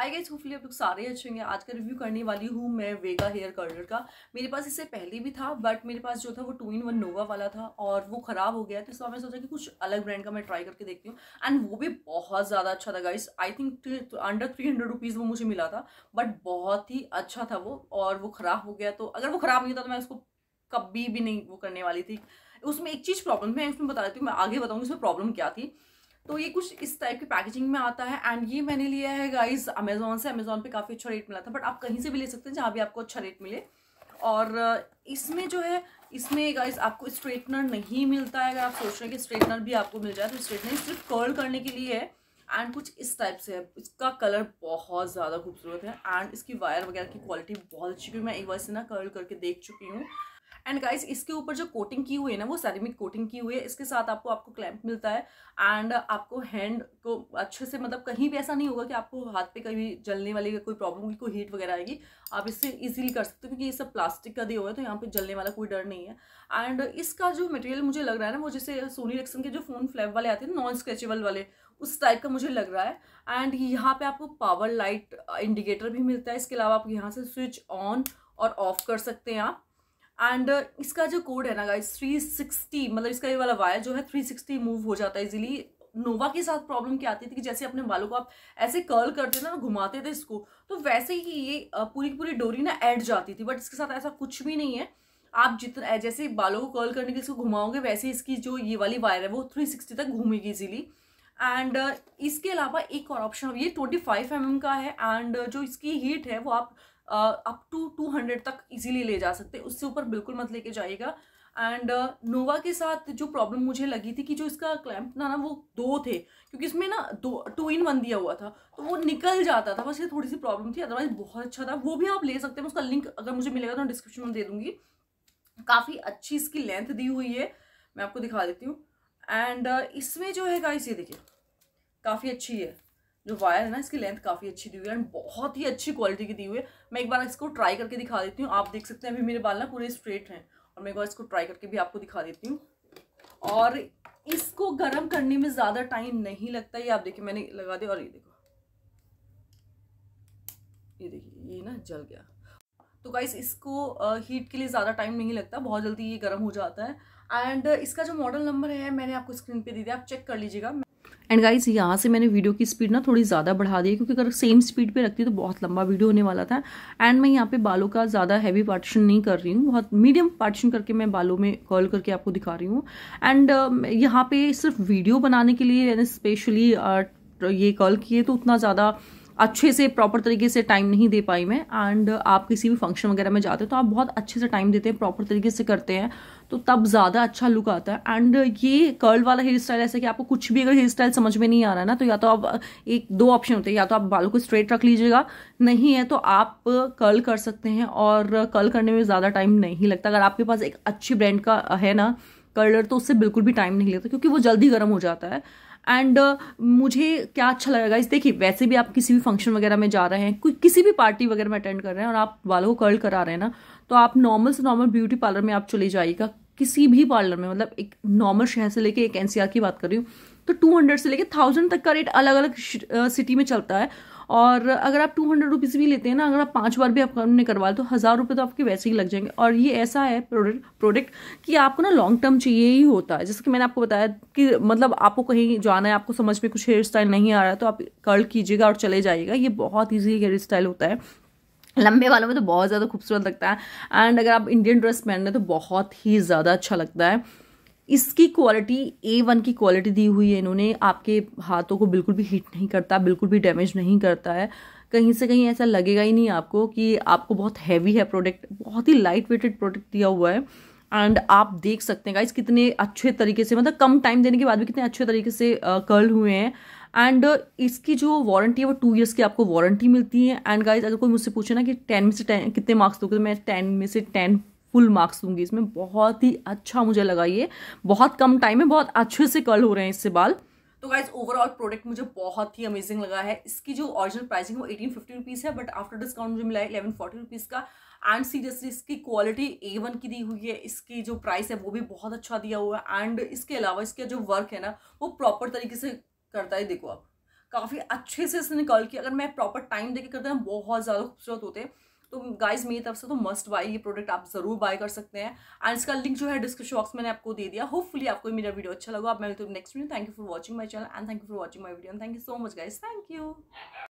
आई गई होपफुली आप लोग सारे अच्छे होंगे आज का रिव्यू करने वाली हूँ मैं वेगा हेयर कलर का मेरे पास इससे पहले भी था बट मेरे पास जो था वो टू इन वन नोवा वाला था और वो ख़राब हो गया तो इस बार मैंने सोचा कि कुछ अलग ब्रांड का मैं ट्राई करके देखती हूँ एंड वो भी बहुत ज़्यादा अच्छा था guys I think under three hundred rupees वो मुझे मिला था बट बहुत ही अच्छा था वो और वो ख़राब हो गया तो अगर वो ख़राब नहीं होता तो मैं उसको कभी भी नहीं वो करने वाली थी उसमें एक चीज़ प्रॉब्लम है उसमें बता देती हूँ मैं आगे बताऊँगी उसमें प्रॉब्लम क्या थी तो ये कुछ इस टाइप की पैकेजिंग में आता है एंड ये मैंने लिया है गाइज अमेजोन से अमेजोन पे काफ़ी अच्छा रेट मिला था बट आप कहीं से भी ले सकते हैं जहाँ भी आपको अच्छा रेट मिले और इसमें जो है इसमें गाइज आपको स्ट्रेटनर नहीं मिलता है अगर आप सोच रहे हैं कि स्ट्रेटनर भी आपको मिल जाए तो स्ट्रेटनर सिर्फ कर्ल करने के लिए है एंड कुछ इस टाइप से है इसका कलर बहुत ज़्यादा खूबसूरत है एंड इसकी वायर वगैरह की क्वालिटी बहुत अच्छी क्योंकि मैं एक बार से ना कर्ल करके देख चुकी हूँ एंड गाइज इसके ऊपर जो कोटिंग की हुई है ना वो सेरेमिक कोटिंग की हुई है इसके साथ आपको आपको क्लैम्प मिलता है एंड आपको हैंड को अच्छे से मतलब कहीं भी ऐसा नहीं होगा कि आपको हाथ पे कहीं जलने वाली कोई प्रॉब्लम होगी कोई हीट वगैरह आएगी आप इससे ईजिली कर सकते हो क्योंकि ये सब प्लास्टिक का दिया हुआ है तो यहाँ पर जलने वाला कोई डर नहीं है एंड इसका जो मटेरियल मुझे लग रहा है ना वो जैसे सोनी रिक्सन के जो फ़ोन फ्लैप वाले आते हैं नॉन स्क्रेचेबल वाले उस टाइप का मुझे लग रहा है एंड यहाँ पे आपको पावर लाइट इंडिकेटर भी मिलता है इसके अलावा आप यहाँ से स्विच ऑन और ऑफ कर सकते हैं आप एंड uh, इसका जो कोड है ना गाइस 360 मतलब इसका ये वाला वायर जो है 360 मूव हो जाता है इजिली नोवा के साथ प्रॉब्लम क्या आती थी कि जैसे अपने बालों को आप ऐसे कर्ल करते थे ना घुमाते थे इसको तो वैसे ही ये पूरी पूरी डोरी ना ऐड जाती थी बट इसके साथ ऐसा कुछ भी नहीं है आप जितना जैसे बालों को कर्ल करने के लिए इसको घुमाओगे वैसे इसकी जो ये वाली वायर है वो 360 तक घूमेगी इजीली एंड uh, इसके अलावा एक और ऑप्शन ये ट्वेंटी फाइव mm का है एंड uh, जो इसकी हीट है वो आप अप टू टू हंड्रेड तक इजीली ले जा सकते हैं उससे ऊपर बिल्कुल मत लेके जाइएगा एंड नोवा uh, के साथ जो प्रॉब्लम मुझे लगी थी कि जो इसका क्लैम्प ना ना वो दो थे क्योंकि इसमें ना दो टू इन वन दिया हुआ था तो वो निकल जाता था बस ये थोड़ी सी प्रॉब्लम थी अदरवाइज बहुत अच्छा था वो भी आप ले सकते हैं उसका लिंक अगर मुझे मिलेगा तो मैं डिस्क्रिप्शन में दे दूँगी काफ़ी अच्छी इसकी लेंथ दी हुई है मैं आपको दिखा देती हूँ एंड uh, इसमें जो है गाइस ये देखिए काफ़ी अच्छी है जो वायर है ना इसकी लेंथ काफ़ी अच्छी दी हुई है एंड बहुत ही अच्छी क्वालिटी की दी हुई है मैं एक बार इसको ट्राई करके दिखा देती हूँ आप देख सकते हैं अभी मेरे बाल ना पूरे स्ट्रेट हैं और मैं एक बार इसको ट्राई करके भी आपको दिखा देती हूँ और इसको गर्म करने में ज़्यादा टाइम नहीं लगता ये आप देखिए मैंने लगा दिया और ये देखो ये देखिए ये ना जल गया तो गाइस इसको हीट के लिए ज़्यादा टाइम नहीं लगता बहुत जल्दी ये गर्म हो जाता है एंड इसका जो मॉडल नंबर है मैंने आपको स्क्रीन पे दे दिया आप चेक कर लीजिएगा एंड गाइज यहाँ से मैंने वीडियो की स्पीड ना थोड़ी ज़्यादा बढ़ा दी क्योंकि अगर सेम स्पीड पे रखती तो बहुत लंबा वीडियो होने वाला था एंड मैं यहाँ पे बालों का ज़्यादा हैवी पार्टीशन नहीं कर रही हूँ बहुत मीडियम पार्टीशन करके मैं बालों में कॉल करके आपको दिखा रही हूँ एंड uh, यहाँ पे सिर्फ वीडियो बनाने के लिए यानी स्पेशली uh, ये कॉल किए तो उतना ज़्यादा अच्छे से प्रॉपर तरीके से टाइम नहीं दे पाई मैं एंड आप किसी भी फंक्शन वगैरह में जाते हो तो आप बहुत अच्छे से टाइम देते हैं प्रॉपर तरीके से करते हैं तो तब ज़्यादा अच्छा लुक आता है एंड ये कर्ल वाला हेयर स्टाइल ऐसा कि आपको कुछ भी अगर हेयर स्टाइल समझ में नहीं आ रहा ना तो या तो आप एक दो ऑप्शन होते हैं या तो आप बालों को स्ट्रेट रख लीजिएगा नहीं है तो आप कर्ल कर सकते हैं और कर्ल करने में ज़्यादा टाइम नहीं लगता अगर आपके पास एक अच्छी ब्रांड का है ना कर्लर तो उससे बिल्कुल भी टाइम नहीं लगता क्योंकि वो जल्दी गर्म हो जाता है एंड uh, मुझे क्या अच्छा लगेगा इस देखिए वैसे भी आप किसी भी फंक्शन वगैरह में जा रहे हैं कोई किसी भी पार्टी वगैरह में अटेंड कर रहे हैं और आप बालों को कर्ल करा रहे हैं ना तो आप नॉर्मल से नॉर्मल ब्यूटी पार्लर में आप चले जाइएगा किसी भी पार्लर में मतलब एक नॉर्मल शहर से लेके एक एनसीआर की बात कर रही हूँ तो 200 से लेके थाउजेंड तक का रेट अलग अलग सिटी में चलता है और अगर आप टू हंड्रेड रुपीज़ भी लेते हैं ना अगर आप पाँच बार भी आपने करवा तो हज़ार रुपये तो आपके वैसे ही लग जाएंगे और ये ऐसा है प्रोडक्ट प्रोडक्ट कि आपको ना लॉन्ग टर्म चाहिए ही होता है जैसे कि मैंने आपको बताया कि मतलब आपको कहीं जाना है आपको समझ में कुछ हेयर स्टाइल नहीं आ रहा है तो आप कर्ल कीजिएगा और चले जाइएगा ये बहुत ईजी हेयर स्टाइल होता है लंबे वालों में तो बहुत ज़्यादा खूबसूरत लगता है एंड अगर आप इंडियन ड्रेस पहन रहे तो बहुत ही ज़्यादा अच्छा लगता है इसकी क्वालिटी ए वन की क्वालिटी दी हुई है इन्होंने आपके हाथों को बिल्कुल भी हीट नहीं करता बिल्कुल भी डैमेज नहीं करता है कहीं से कहीं ऐसा लगेगा ही नहीं आपको कि आपको बहुत हैवी है प्रोडक्ट बहुत ही लाइट वेटेड प्रोडक्ट दिया हुआ है एंड आप देख सकते हैं गाइज कितने अच्छे तरीके से मतलब कम टाइम देने के बाद भी कितने अच्छे तरीके से कर्ल हुए हैं एंड uh, इसकी जो वारंटी है वो टू इयर्स की आपको वारंटी मिलती है एंड गाइज अगर कोई मुझसे पूछे ना कि टेन में से टेन कितने मार्क्स दोगे तो मैं टेन में से टेन फुल मार्क्स दूंगी इसमें बहुत ही अच्छा मुझे लगा ये बहुत कम टाइम में बहुत अच्छे से कल हो रहे हैं इससे बाल तो गाइज ओवरऑल प्रोडक्ट मुझे बहुत ही अमेजिंग लगा है इसकी जो ऑरिजिनल प्राइसिंग वो एटीन फिफ्टी रुपीज़ है बट आफ्टर डिस्काउंट मुझे मिला है इलेवन फोर्टी रुपीज़ का एंड सीरियसली इसकी क्वालिटी ए वन की दी हुई है इसकी जो प्राइस है वो भी बहुत अच्छा दिया हुआ है एंड इसके अलावा इसका जो वर्क है ना वो प्रॉपर तरीके से करता है देखो आप काफ़ी अच्छे से इसने कॉल किया अगर मैं प्रॉपर टाइम देके करता ना बहुत ज़्यादा खूबसूरत होते हैं तो गाइज मेरी तरफ से तो मस्ट बाई ये प्रोडक्ट आप ज़रूर बाय कर सकते हैं एंड इसका लिंक जो है डिस्क्रिप्शन बॉक्स मैंने आपको दे दिया होपफुली आपको मेरा वीडियो अच्छा लगा आप मैं next video thank you for watching my channel and thank you for watching my video thank you so much guys thank you